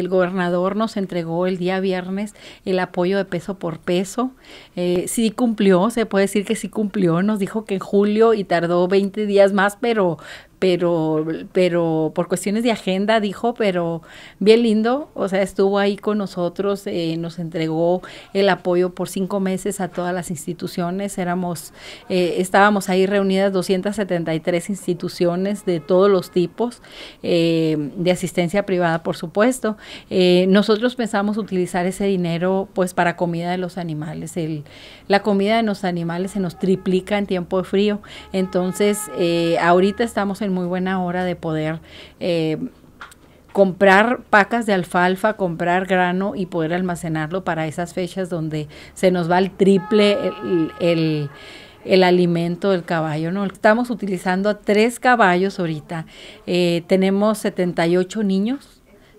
el gobernador nos entregó el día viernes el apoyo de peso por peso. Eh, sí cumplió, se puede decir que sí cumplió, nos dijo que en julio y tardó 20 días más, pero, pero, pero por cuestiones de agenda dijo, pero bien lindo, o sea, estuvo ahí con nosotros, eh, nos entregó el apoyo por cinco meses a todas las instituciones, éramos, eh, estábamos ahí reunidas 273 instituciones de todos los tipos, eh, de asistencia privada, por supuesto. nosotros pensamos utilizar ese dinero pues para comida de los animales, el, la comida de los animales se nos triplica en tiempo de frío, entonces ahorita estamos en muy buena hora de poder eh, comprar pacas de alfalfa, comprar grano y poder almacenarlo para esas fechas donde se nos va el triple el, alimento del caballo. ¿no? Estamos utilizando a tres caballos ahorita. Eh, tenemos 78 niños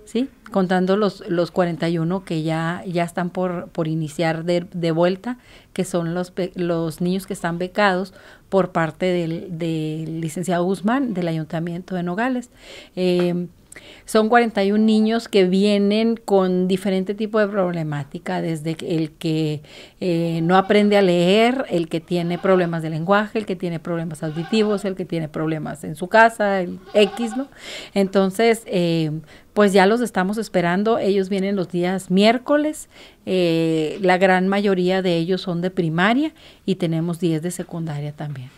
¿sí? Contando los, los 41 que ya, ya están por, por iniciar de, vuelta, que son los, los niños que están becados por parte del, del licenciado Guzmán del Ayuntamiento de Nogales. Eh, son 41 niños que vienen con diferente tipo de problemática, desde el que eh, no aprende a leer, el que tiene problemas de lenguaje, el que tiene problemas auditivos, el que tiene problemas en su casa, el X, ¿no? Entonces, eh, pues ya los estamos esperando. Ellos vienen los días miércoles. Eh, la gran mayoría de ellos son de primaria y tenemos 10 de secundaria también.